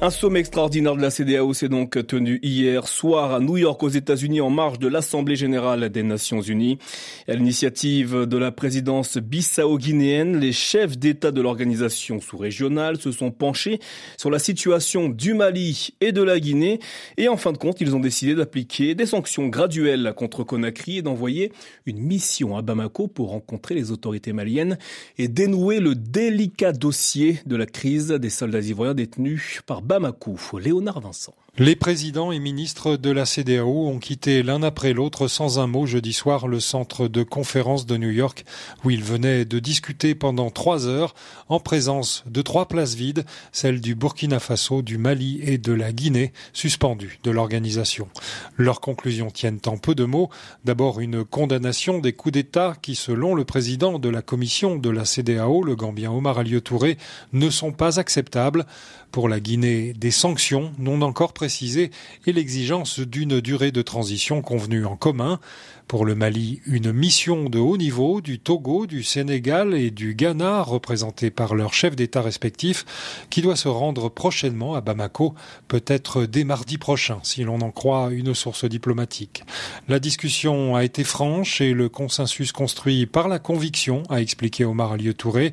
Un sommet extraordinaire de la CDAO s'est donc tenu hier soir à New York aux États-Unis en marge de l'Assemblée générale des Nations unies. À l'initiative de la présidence bissau-guinéenne, les chefs d'État de l'organisation sous-régionale se sont penchés sur la situation du Mali et de la Guinée et en fin de compte, ils ont décidé d'appliquer des sanctions graduelles contre Conakry et d'envoyer une mission à Bamako pour rencontrer les autorités maliennes et dénouer le délicat dossier de la crise des soldats ivoiriens détenus par Bamako, Léonard Vincent. Les présidents et ministres de la CDAO ont quitté l'un après l'autre sans un mot jeudi soir le centre de conférence de New York où ils venaient de discuter pendant trois heures en présence de trois places vides, celles du Burkina Faso, du Mali et de la Guinée, suspendues de l'organisation. Leurs conclusions tiennent en peu de mots. D'abord une condamnation des coups d'État qui, selon le président de la commission de la CDAO, le Gambien Omar Aliotouré, ne sont pas acceptables. Pour la Guinée, des sanctions non encore et l'exigence d'une durée de transition convenue en commun. Pour le Mali, une mission de haut niveau du Togo, du Sénégal et du Ghana, représentée par leurs chefs d'État respectifs, qui doit se rendre prochainement à Bamako, peut-être dès mardi prochain, si l'on en croit une source diplomatique. La discussion a été franche et le consensus construit par la conviction, a expliqué Omar Lieu Touré.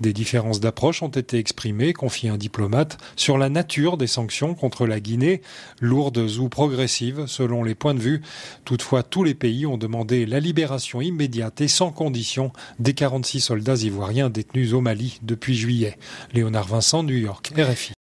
Des différences d'approche ont été exprimées, confie un diplomate, sur la nature des sanctions contre la Guinée, lourdes ou progressives selon les points de vue. Toutefois, tous les pays ont demandé la libération immédiate et sans condition des 46 soldats ivoiriens détenus au Mali depuis juillet. Léonard Vincent, New York, RFI.